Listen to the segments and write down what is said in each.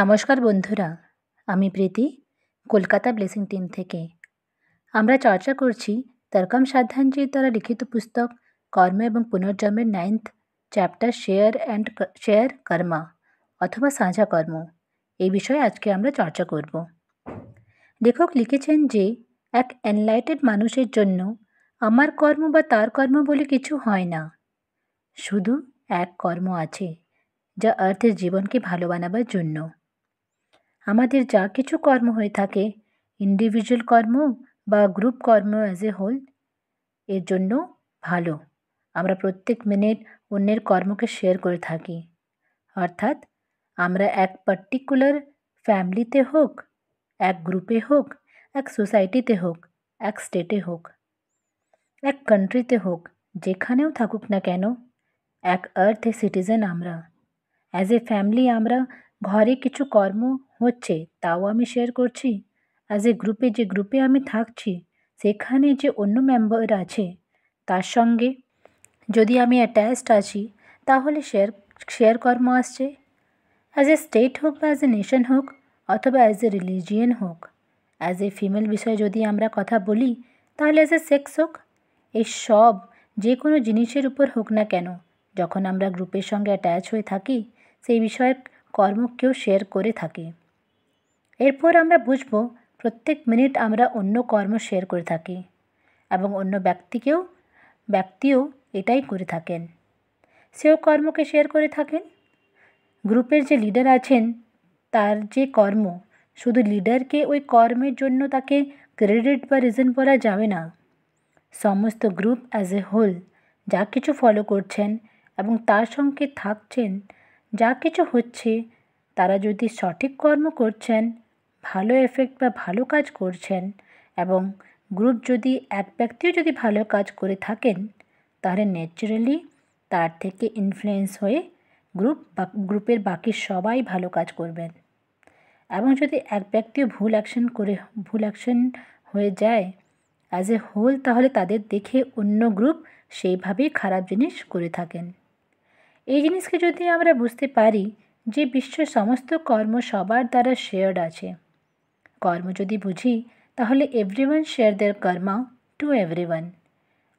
নমস্কার বন্ধুরা আমি প্রীতি কলকাতা ব্লেসিং টিম থেকে আমরা চর্চা করছি তরকম সাধ্যানজির দ্বারা লিখিত পুস্তক কর্ম এবং পুনর্জন্মের ninth chapter share and share karma অথবা সাঁঝা কর্ম এই বিষয়ে আজকে আমরা চর্চা করব লেখক লিখেছেন যে এক এনলাইটেড মানুষের জন্য আমার কর্ম বা তার কর্ম বলে কিছু হয় না শুধু এক কর্ম আছে যা অর্থের জীবনকে ভালো বানাবার জন্য আমাদের যা কিছু কর্ম হয়ে থাকে ইন্ডিভিজুয়াল কর্ম বা গ্রুপ কর্ম অ্যাজ এ হোল এর জন্য ভালো আমরা প্রত্যেক মিনিট অন্যের কর্মকে শেয়ার করে থাকি অর্থাৎ আমরা এক পার্টিকুলার ফ্যামিলিতে হোক এক গ্রুপে হোক এক সোসাইটিতে হোক এক স্টেটে হোক এক কান্ট্রিতে হোক যেখানেও থাকুক না কেন এক এ সিটিজেন আমরা অ্যাজ এ ফ্যামিলি আমরা ঘরে কিছু কর্ম হচ্ছে তাও আমি শেয়ার করছি অ্যাজ এ গ্রুপে যে গ্রুপে আমি থাকছি সেখানে যে অন্য মেম্বার আছে তার সঙ্গে যদি আমি অ্যাটাচড আছি তাহলে শেয়ার শেয়ার কর্ম আসছে অ্যাজ এ স্টেট হোক বা অ্যাজ এ নেশন হোক অথবা অ্যাজ এ রিলিজিয়ান হোক অ্যাজ এ ফিমেল বিষয়ে যদি আমরা কথা বলি তাহলে অ্যাজ এ সেক্স হোক এই সব যে কোনো জিনিসের উপর হোক না কেন যখন আমরা গ্রুপের সঙ্গে অ্যাটাচ হয়ে থাকি সেই বিষয়ে কর্ম কেউ শেয়ার করে থাকে এরপর আমরা বুঝব প্রত্যেক মিনিট আমরা অন্য কর্ম শেয়ার করে থাকি এবং অন্য ব্যক্তিকেও ব্যক্তিও এটাই করে থাকেন সেও কর্মকে শেয়ার করে থাকেন গ্রুপের যে লিডার আছেন তার যে কর্ম শুধু লিডারকে ওই কর্মের জন্য তাকে ক্রেডিট বা রিজন বলা যাবে না সমস্ত গ্রুপ অ্যাজ এ হোল যা কিছু ফলো করছেন এবং তার সঙ্গে থাকছেন যা কিছু হচ্ছে তারা যদি সঠিক কর্ম করছেন ভালো এফেক্ট বা ভালো কাজ করছেন এবং গ্রুপ যদি এক ব্যক্তিও যদি ভালো কাজ করে থাকেন তাহলে ন্যাচারালি তার থেকে ইনফ্লুয়েন্স হয়ে গ্রুপ বা গ্রুপের বাকি সবাই ভালো কাজ করবেন এবং যদি এক ব্যক্তিও ভুল অ্যাকশন করে ভুল অ্যাকশন হয়ে যায় অ্যাজ এ হোল তাহলে তাদের দেখে অন্য গ্রুপ সেইভাবেই খারাপ জিনিস করে থাকেন এই জিনিসকে যদি আমরা বুঝতে পারি যে বিশ্বের সমস্ত কর্ম সবার দ্বারা শেয়ার্ড আছে কর্ম যদি বুঝি তাহলে everyone share their karma to everyone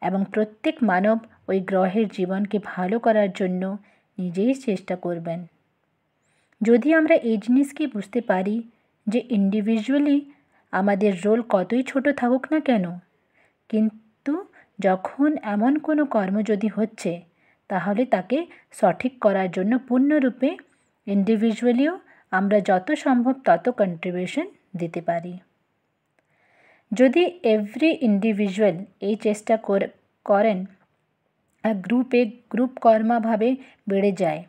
এবং প্রত্যেক মানব ওই গ্রহের জীবনকে ভালো করার জন্য নিজেই চেষ্টা করবেন যদি আমরা এই জিনিসকে বুঝতে পারি যে ইন্ডিভিজুয়ালি আমাদের রোল কতই ছোট থাকুক না কেন কিন্তু যখন এমন কোনো কর্ম যদি হচ্ছে তাহলে তাকে সঠিক করার জন্য পূর্ণরূপে ইন্ডিভিজুয়ালিও আমরা যত সম্ভব তত কন্ট্রিবিউশন দিতে পারি যদি এভরি ইন্ডিভিজুয়াল এই চেষ্টা করেন গ্রুপে গ্রুপ কর্মাভাবে বেড়ে যায়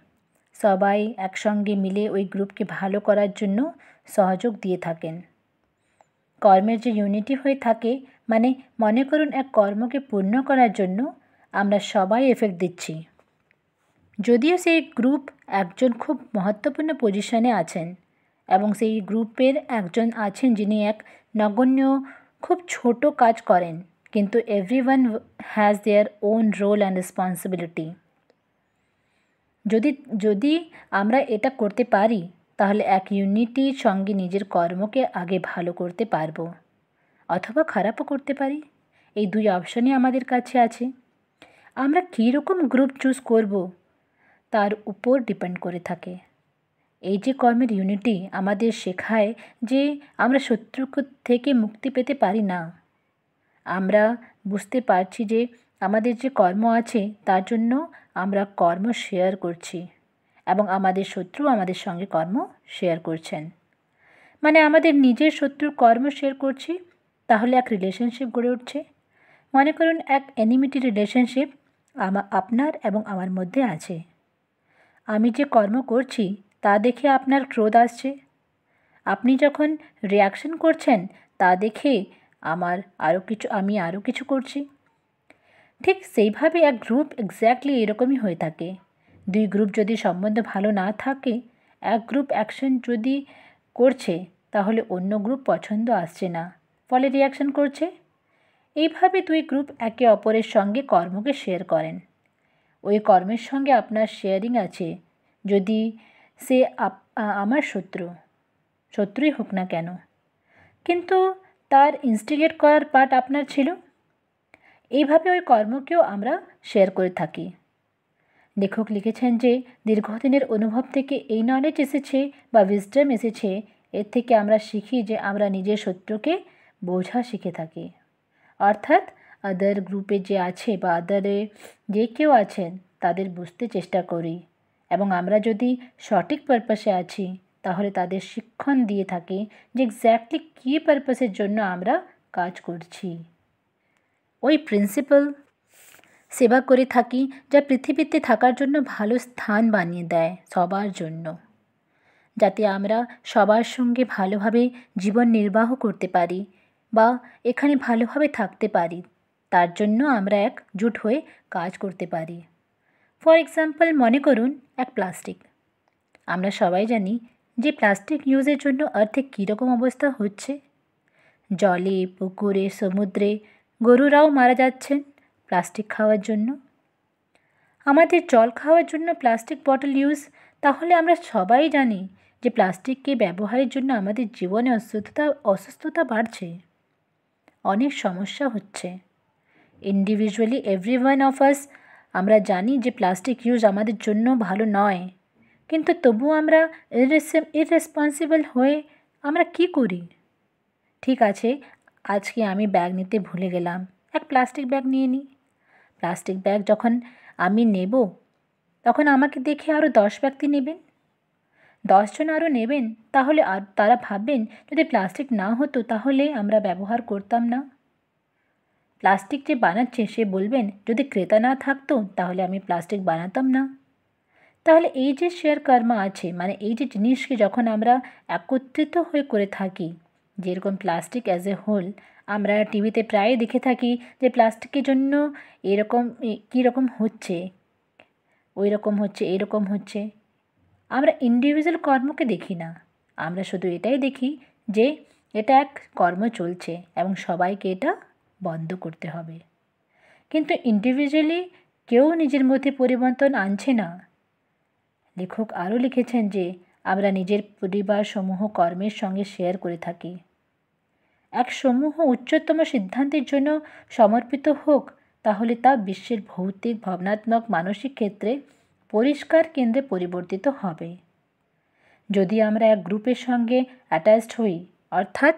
সবাই একসঙ্গে মিলে ওই গ্রুপকে ভালো করার জন্য সহযোগ দিয়ে থাকেন কর্মের যে ইউনিটি হয়ে থাকে মানে মনে করুন এক কর্মকে পূর্ণ করার জন্য আমরা সবাই এফেক্ট দিচ্ছি যদিও সেই গ্রুপ একজন খুব মহত্বপূর্ণ পজিশনে আছেন এবং সেই গ্রুপের একজন আছেন যিনি এক নগণ্য খুব ছোট কাজ করেন কিন্তু every one has their own role and responsibility যদি যদি আমরা এটা করতে পারি তাহলে এক ইউনিটির সঙ্গে নিজের কর্মকে আগে ভালো করতে পারবো অথবা খারাপও করতে পারি এই দুই অপশনই আমাদের কাছে আছে আমরা কীরকম গ্রুপ চুজ করব তার উপর ডিপেন্ড করে থাকে এই যে কর্মের ইউনিটি আমাদের শেখায় যে আমরা শত্রু থেকে মুক্তি পেতে পারি না আমরা বুঝতে পারছি যে আমাদের যে কর্ম আছে তার জন্য আমরা কর্ম শেয়ার করছি এবং আমাদের শত্রু আমাদের সঙ্গে কর্ম শেয়ার করছেন মানে আমাদের নিজের শত্রুর কর্ম শেয়ার করছি তাহলে এক রিলেশনশিপ গড়ে উঠছে মনে করুন এক অ্যানিমিটি রিলেশনশিপ আমা আপনার এবং আমার মধ্যে আছে আমি যে কর্ম করছি তা দেখে আপনার ক্রোধ আসছে আপনি যখন রিয়াকশন করছেন তা দেখে আমার আরও কিছু আমি আরও কিছু করছি ঠিক সেইভাবে এক গ্রুপ এক্স্যাক্টলি এরকমই হয়ে থাকে দুই গ্রুপ যদি সম্বন্ধ ভালো না থাকে এক গ্রুপ অ্যাকশন যদি করছে তাহলে অন্য গ্রুপ পছন্দ আসছে না ফলে রিয়াকশন করছে এইভাবে দুই গ্রুপ একে অপরের সঙ্গে কর্মকে শেয়ার করেন ওই কর্মের সঙ্গে আপনার শেয়ারিং আছে যদি সে আমার শত্রু শত্রুই হোক না কেন কিন্তু তার ইনস্টিগেট করার পার্ট আপনার ছিল এইভাবে ওই কর্মকেও আমরা শেয়ার করে থাকি লেখক লিখেছেন যে দীর্ঘদিনের অনুভব থেকে এই নলেজ এসেছে বা উইজডম এসেছে এর থেকে আমরা শিখি যে আমরা নিজের শত্রুকে বোঝা শিখে থাকি অর্থাৎ আদার গ্রুপে যে আছে বা আদারে যে কেউ আছেন তাদের বুঝতে চেষ্টা করি এবং আমরা যদি সঠিক পারপাসে আছি তাহলে তাদের শিক্ষণ দিয়ে থাকি যে এক্স্যাক্টলি কী পারপাসের জন্য আমরা কাজ করছি ওই প্রিন্সিপাল সেবা করে থাকি যা পৃথিবীতে থাকার জন্য ভালো স্থান বানিয়ে দেয় সবার জন্য যাতে আমরা সবার সঙ্গে ভালোভাবে জীবন নির্বাহ করতে পারি বা এখানে ভালোভাবে থাকতে পারি তার জন্য আমরা এক জুট হয়ে কাজ করতে পারি ফর এক্সাম্পল মনে করুন এক প্লাস্টিক আমরা সবাই জানি যে প্লাস্টিক ইউজের জন্য অর্থে কীরকম অবস্থা হচ্ছে জলে পুকুরে সমুদ্রে গরুরাও মারা যাচ্ছেন প্লাস্টিক খাওয়ার জন্য আমাদের জল খাওয়ার জন্য প্লাস্টিক বটল ইউজ তাহলে আমরা সবাই জানি যে প্লাস্টিককে ব্যবহারের জন্য আমাদের জীবনে অসুস্থতা অসুস্থতা বাড়ছে অনেক সমস্যা হচ্ছে individually every one of us আমরা জানি যে প্লাস্টিক ইউজ আমাদের জন্য ভালো নয় কিন্তু তবু আমরা ইররেসপন্সিবল হয়ে আমরা কি করি ঠিক আছে আজকে আমি ব্যাগ নিতে ভুলে গেলাম এক প্লাস্টিক ব্যাগ নিয়ে নিই প্লাস্টিক ব্যাগ যখন আমি নেব তখন আমাকে দেখে আরও দশ ব্যক্তি নেবেন দশজন আরও নেবেন তাহলে আর তারা ভাববেন যদি প্লাস্টিক না হতো তাহলে আমরা ব্যবহার করতাম না প্লাস্টিক যে বানাচ্ছে সে বলবেন যদি ক্রেতা না থাকতো তাহলে আমি প্লাস্টিক বানাতাম না তাহলে এই যে শেয়ার কর্মা আছে মানে এই যে জিনিসকে যখন আমরা একত্রিত হয়ে করে থাকি যেরকম প্লাস্টিক অ্যাজ এ হোল আমরা টিভিতে প্রায় দেখে থাকি যে প্লাস্টিকের জন্য এরকম কী রকম হচ্ছে ওই রকম হচ্ছে এরকম হচ্ছে আমরা ইন্ডিভিজুয়াল কর্মকে দেখি না আমরা শুধু এটাই দেখি যে এটা এক কর্ম চলছে এবং সবাইকে এটা বন্ধ করতে হবে কিন্তু ইন্ডিভিজুয়ালি কেউ নিজের মধ্যে পরিবর্তন আনছে না লেখক আরও লিখেছেন যে আমরা নিজের পরিবার সমূহ কর্মের সঙ্গে শেয়ার করে থাকি এক সমূহ উচ্চতম সিদ্ধান্তের জন্য সমর্পিত হোক তাহলে তা বিশ্বের ভৌতিক ভাবনাত্মক মানসিক ক্ষেত্রে পরিষ্কার কেন্দ্রে পরিবর্তিত হবে যদি আমরা এক গ্রুপের সঙ্গে অ্যাটাচড হই অর্থাৎ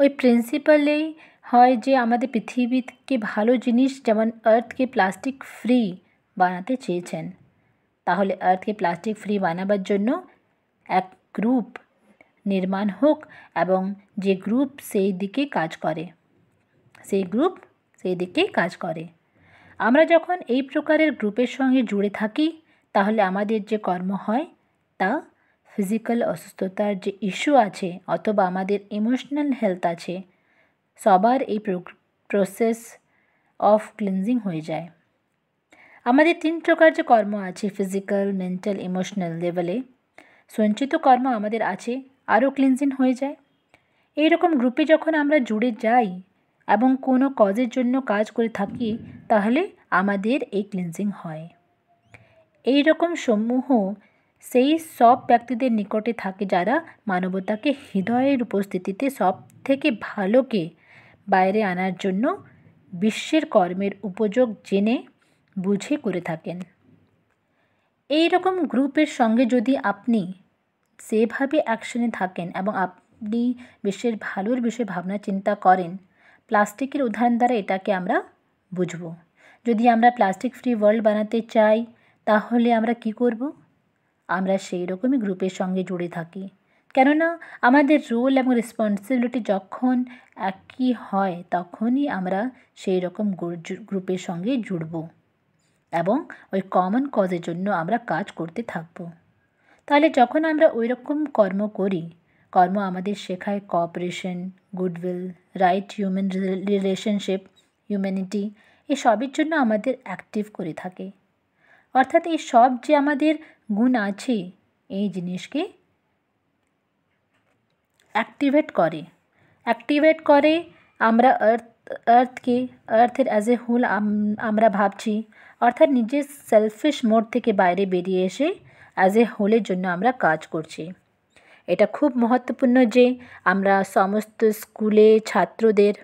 ওই প্রিন্সিপালেই হয় যে আমাদের পৃথিবীকে ভালো জিনিস যেমন আর্থকে প্লাস্টিক ফ্রি বানাতে চেয়েছেন তাহলে আর্থকে প্লাস্টিক ফ্রি বানাবার জন্য এক গ্রুপ নির্মাণ হোক এবং যে গ্রুপ সেই দিকে কাজ করে সেই গ্রুপ সেই দিকে কাজ করে আমরা যখন এই প্রকারের গ্রুপের সঙ্গে জুড়ে থাকি তাহলে আমাদের যে কর্ম হয় তা ফিজিক্যাল অসুস্থতার যে ইস্যু আছে অথবা আমাদের ইমোশনাল হেলথ আছে সবার এই প্রসেস অফ ক্লিনজিং হয়ে যায় আমাদের তিন প্রকার যে কর্ম আছে ফিজিক্যাল মেন্টাল ইমোশনাল লেভেলে সঞ্চিত কর্ম আমাদের আছে আরও ক্লিনজিং হয়ে যায় এই রকম গ্রুপে যখন আমরা জুড়ে যাই এবং কোনো কজের জন্য কাজ করে থাকি তাহলে আমাদের এই ক্লিনজিং হয় এই রকম সমূহ সেই সব ব্যক্তিদের নিকটে থাকে যারা মানবতাকে হৃদয়ের উপস্থিতিতে সব থেকে ভালোকে বাইরে আনার জন্য বিশ্বের কর্মের উপযোগ জেনে বুঝে করে থাকেন এই রকম গ্রুপের সঙ্গে যদি আপনি সেভাবে অ্যাকশনে থাকেন এবং আপনি বিশ্বের ভালোর বিষয়ে ভাবনা চিন্তা করেন প্লাস্টিকের উদাহরণ দ্বারা এটাকে আমরা বুঝব যদি আমরা প্লাস্টিক ফ্রি ওয়ার্ল্ড বানাতে চাই তাহলে আমরা কি করব আমরা সেই রকমই গ্রুপের সঙ্গে জুড়ে থাকি কেননা আমাদের রোল এবং রেসপন্সিবিলিটি যখন একই হয় তখনই আমরা সেই রকম গ্রুপের সঙ্গে জুড়ব এবং ওই কমন কজের জন্য আমরা কাজ করতে থাকব তাহলে যখন আমরা ওই রকম কর্ম করি কর্ম আমাদের শেখায় cooperation goodwill right human relationship humanity এসবের জন্য আমাদের অ্যাক্টিভ করে থাকে অর্থাৎ এই সব যে আমাদের গুণ আছে এই জিনিসকে অ্যাক্টিভেট করে অ্যাক্টিভেট করে আমরা আর্থ আর্থকে আর্থের অ্যাজ এ হোল আমরা ভাবছি অর্থাৎ নিজের সেলফিশ মোড থেকে বাইরে বেরিয়ে এসে অ্যাজ এ হোলের জন্য আমরা কাজ করছি এটা খুব মহত্বপূর্ণ যে আমরা সমস্ত স্কুলে ছাত্রদের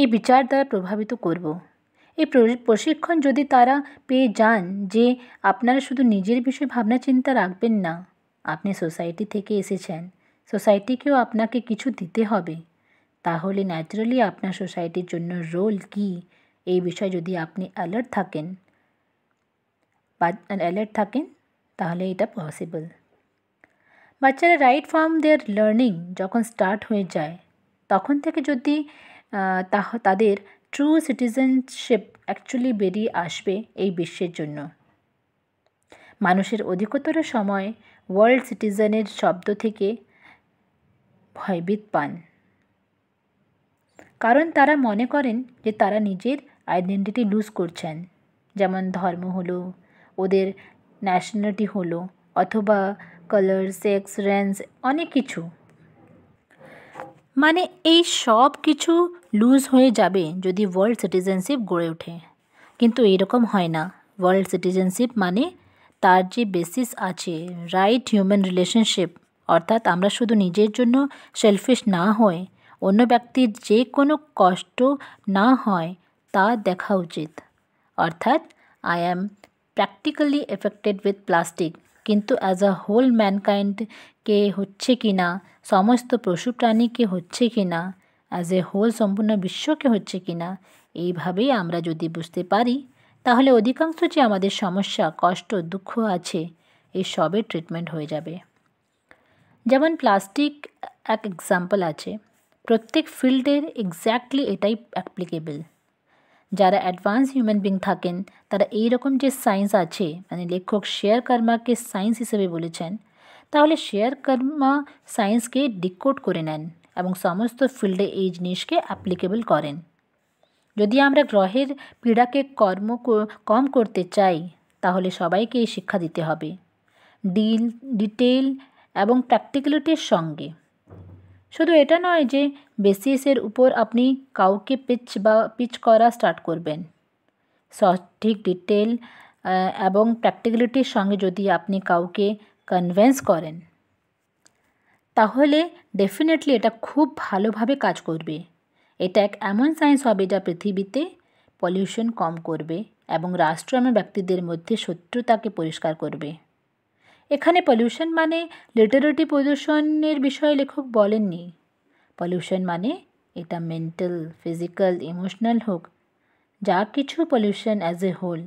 এই বিচার দ্বারা প্রভাবিত করব। এই প্রশিক্ষণ যদি তারা পেয়ে যান যে আপনারা শুধু নিজের বিষয়ে ভাবনা চিন্তা রাখবেন না আপনি সোসাইটি থেকে এসেছেন সোসাইটিকেও আপনাকে কিছু দিতে হবে তাহলে ন্যাচারালি আপনার সোসাইটির জন্য রোল কি এই বিষয়ে যদি আপনি অ্যালার্ট থাকেন অ্যালার্ট থাকেন তাহলে এটা পসিবল বাচ্চারা রাইট ফ্রম দেয়ার লার্নিং যখন স্টার্ট হয়ে যায় তখন থেকে যদি তাদের ট্রু সিটিজেনশিপ অ্যাকচুয়ালি বেরিয়ে আসবে এই বিশ্বের জন্য মানুষের অধিকতর সময় ওয়ার্ল্ড সিটিজেনের শব্দ থেকে ভয়ভীত পান কারণ তারা মনে করেন যে তারা নিজের আইডেন্টিটি লুজ করছেন যেমন ধর্ম হলো ওদের ন্যাশনালিটি হলো অথবা কালার সেক্স রেঞ্জ অনেক কিছু মানে এই সব কিছু লুজ হয়ে যাবে যদি ওয়ার্ল্ড সিটিজেনশিপ গড়ে ওঠে কিন্তু এরকম হয় না ওয়ার্ল্ড সিটিজেনশিপ মানে তার যে বেসিস আছে রাইট হিউম্যান রিলেশনশিপ অর্থাৎ আমরা শুধু নিজের জন্য সেলফিশ না হয়ে অন্য ব্যক্তির যে কোনো কষ্ট না হয় তা দেখা উচিত অর্থাৎ I am practically affected with plastic কিন্তু অ্যাজ আ হোল ম্যানকাইন্ডকে হচ্ছে কি না সমস্ত পশু প্রাণীকে হচ্ছে কি না অ্যাজ এ হোল সম্পূর্ণ বিশ্বকে হচ্ছে কি না এইভাবেই আমরা যদি বুঝতে পারি তাহলে অধিকাংশ যে আমাদের সমস্যা কষ্ট দুঃখ আছে এই সবের ট্রিটমেন্ট হয়ে যাবে যেমন প্লাস্টিক এক এক্সাম্পল আছে প্রত্যেক ফিল্ডের এক্স্যাক্টলি এটাই অ্যাপ্লিকেবল যারা অ্যাডভান্স হিউম্যান বিং থাকেন তারা এই রকম যে সায়েন্স আছে মানে লেখক শেয়ার কর্মাকে সায়েন্স হিসেবে বলেছেন তাহলে শেয়ার কর্মা সায়েন্সকে ডিকোড করে নেন এবং সমস্ত ফিল্ডে এই জিনিসকে অ্যাপ্লিকেবল করেন যদি আমরা গ্রহের পীড়াকে কর্ম কম করতে চাই তাহলে সবাইকে এই শিক্ষা দিতে হবে ডিল ডিটেল এবং প্র্যাকটিক্যালিটির সঙ্গে শুধু এটা নয় যে বেসিসের উপর আপনি কাউকে পিচ বা পিচ করা স্টার্ট করবেন সঠিক ডিটেল এবং প্র্যাকটিক্যালিটির সঙ্গে যদি আপনি কাউকে কনভেন্স করেন তাহলে ডেফিনেটলি এটা খুব ভালোভাবে কাজ করবে এটা এক এমন সায়েন্স হবে যা পৃথিবীতে পলিউশন কম করবে এবং রাষ্ট্র এবং ব্যক্তিদের মধ্যে শত্রুতাকে পরিষ্কার করবে এখানে পলিউশন মানে লিটারেটি পলিউশনের বিষয়ে লেখক বলেননি পলিউশন মানে এটা মেন্টাল ফিজিক্যাল ইমোশনাল হোক যা কিছু পলিউশন অ্যাজ এ হোল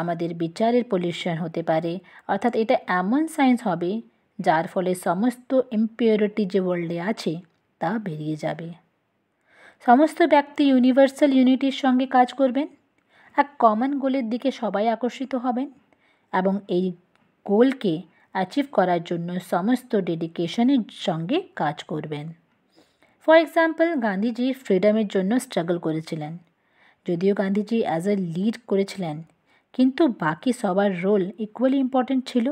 আমাদের বিচারের পলিউশন হতে পারে অর্থাৎ এটা এমন সায়েন্স হবে যার ফলে সমস্ত ইম্পিওরিটি যে ওয়ার্ল্ডে আছে তা বেরিয়ে যাবে সমস্ত ব্যক্তি ইউনিভার্সাল ইউনিটির সঙ্গে কাজ করবেন এক কমন গোলের দিকে সবাই আকর্ষিত হবেন এবং এই গোলকে অ্যাচিভ করার জন্য সমস্ত ডেডিকেশনের সঙ্গে কাজ করবেন ফর এক্সাম্পল গান্ধীজি ফ্রিডমের জন্য স্ট্রাগল করেছিলেন যদিও গান্ধীজি অ্যাজ এ লিড করেছিলেন কিন্তু বাকি সবার রোল ইকুয়ালি ইম্পর্ট্যান্ট ছিল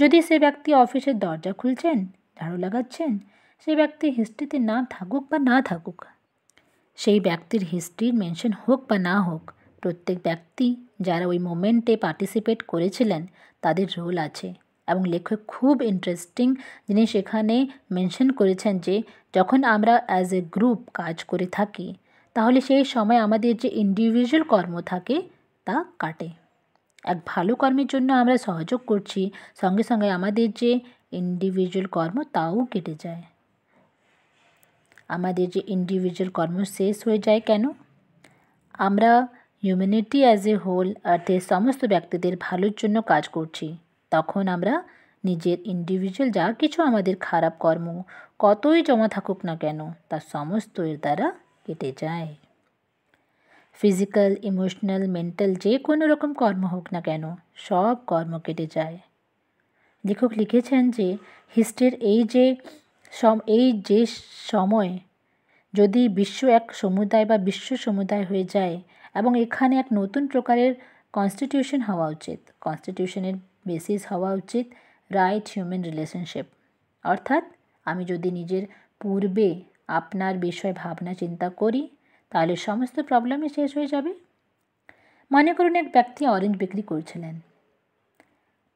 যদি সে ব্যক্তি অফিসের দরজা খুলছেন ঝাড়ু লাগাচ্ছেন সেই ব্যক্তি হিস্ট্রিতে না থাকুক বা না থাকুক সেই ব্যক্তির হিস্ট্রি মেনশন হোক বা না হোক প্রত্যেক ব্যক্তি যারা ওই মোমেন্টে পার্টিসিপেট করেছিলেন তাদের রোল আছে এবং লেখক খুব ইন্টারেস্টিং জিনিস এখানে মেনশন করেছেন যে যখন আমরা অ্যাজ এ গ্রুপ কাজ করে থাকি তাহলে সেই সময় আমাদের যে ইন্ডিভিজুয়াল কর্ম থাকে তা কাটে এক ভালো কর্মের জন্য আমরা সহযোগ করছি সঙ্গে সঙ্গে আমাদের যে ইন্ডিভিজুয়াল কর্ম তাও কেটে যায় আমাদের যে ইন্ডিভিজুয়াল কর্ম শেষ হয়ে যায় কেন আমরা হিউম্যানিটি অ্যাজ এ হোল অর্থে সমস্ত ব্যক্তিদের ভালোর জন্য কাজ করছি তখন আমরা নিজের ইন্ডিভিজুয়াল যা কিছু আমাদের খারাপ কর্ম কতই জমা থাকুক না কেন তা সমস্ত এর দ্বারা কেটে যায় ফিজিক্যাল ইমোশনাল মেন্টাল যে কোনো রকম কর্ম হোক না কেন সব কর্ম কেটে যায় লেখক লিখেছেন যে হিস্ট্রির এই যে সম এই যে সময় যদি বিশ্ব এক সমুদায় বা বিশ্ব সমুদায় হয়ে যায় এবং এখানে এক নতুন প্রকারের কনস্টিটিউশন হওয়া উচিত কনস্টিটিউশনের বেসিস হওয়া উচিত রাইট হিউম্যান রিলেশনশিপ অর্থাৎ আমি যদি নিজের পূর্বে আপনার বিষয়ে ভাবনা চিন্তা করি তাহলে সমস্ত প্রবলেমই শেষ হয়ে যাবে মনে করুন এক ব্যক্তি অরেঞ্জ বিক্রি করছিলেন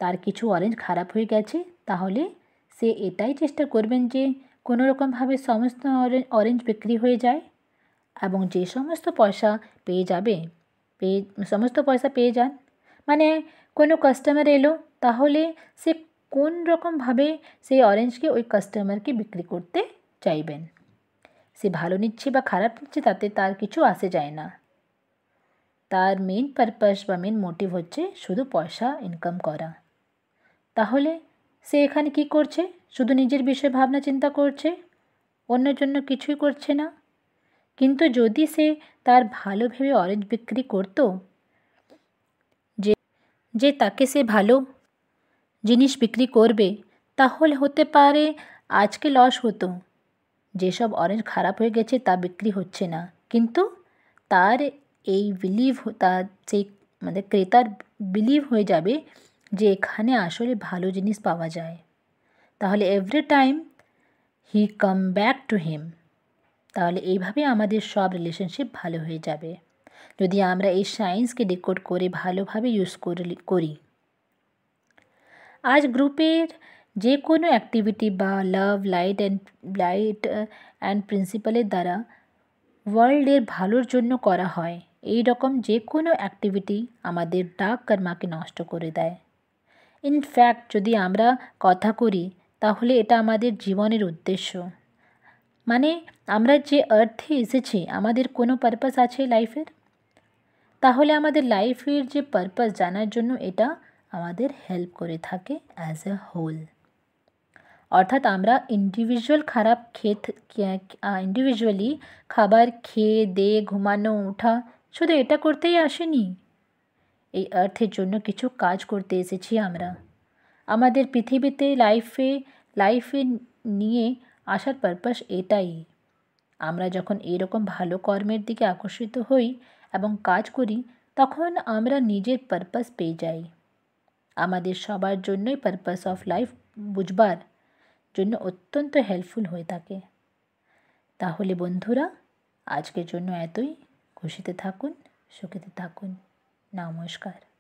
তার কিছু অরেঞ্জ খারাপ হয়ে গেছে তাহলে সে এটাই চেষ্টা করবেন যে কোনো রকমভাবে সমস্ত অরেঞ্জ বিক্রি হয়ে যায় এবং যে সমস্ত পয়সা পেয়ে যাবে পেয়ে সমস্ত পয়সা পেয়ে যান মানে কোনো কাস্টমার এলো তাহলে সে কোন রকমভাবে সেই অরেঞ্জকে ওই কাস্টমারকে বিক্রি করতে চাইবেন সে ভালো নিচ্ছে বা খারাপ নিচ্ছে তাতে তার কিছু আসে যায় না তার মেন পারপাস বা মেন মোটিভ হচ্ছে শুধু পয়সা ইনকাম করা তাহলে সে এখানে কি করছে শুধু নিজের বিষয়ে ভাবনা চিন্তা করছে অন্য জন্য কিছুই করছে না কিন্তু যদি সে তার ভালো ভেবে অরেঞ্জ বিক্রি করতো যে তাকে সে ভালো জিনিস বিক্রি করবে তাহলে হতে পারে আজকে লস হতো যেসব অরেঞ্জ খারাপ হয়ে গেছে তা বিক্রি হচ্ছে না কিন্তু তার এই বিলিভ তার সেই মানে ক্রেতার বিলিভ হয়ে যাবে যে এখানে আসলে ভালো জিনিস পাওয়া যায় তাহলে every time he come back to him তাহলে এইভাবে আমাদের সব রিলেশনশিপ ভালো হয়ে যাবে যদি আমরা এই সায়েন্সকে ডিকোড করে ভালোভাবে ইউজ করি আজ গ্রুপের যে কোনো অ্যাক্টিভিটি বা love light and light and প্রিন্সিপালের দ্বারা ওয়ার্ল্ডের ভালোর জন্য করা হয় এই রকম যে কোনো অ্যাক্টিভিটি আমাদের ডাক কর্মাকে নষ্ট করে দেয় ইনফ্যাক্ট যদি আমরা কথা করি তাহলে এটা আমাদের জীবনের উদ্দেশ্য মানে আমরা যে অর্থে এসেছি আমাদের কোনো পারপাস আছে লাইফের তাহলে আমাদের লাইফের যে পারপাস জানার জন্য এটা আমাদের হেল্প করে থাকে অ্যাজ এ হোল অর্থাৎ আমরা ইন্ডিভিজুয়াল খারাপ খেত ইন্ডিভিজুয়ালি খাবার খেয়ে দে ঘুমানো ওঠা শুধু এটা করতেই আসেনি এই অর্থের জন্য কিছু কাজ করতে এসেছি আমরা আমাদের পৃথিবীতে লাইফে লাইফে নিয়ে আসার পারপাস এটাই আমরা যখন এরকম ভালো কর্মের দিকে আকর্ষিত হই এবং কাজ করি তখন আমরা নিজের পারপাস পেয়ে যাই আমাদের সবার জন্যই পারপাস অফ লাইফ বুঝবার জন্য অত্যন্ত হেল্পফুল হয়ে থাকে তাহলে বন্ধুরা আজকের জন্য এতই খুশিতে থাকুন সুখীতে থাকুন নমস্কার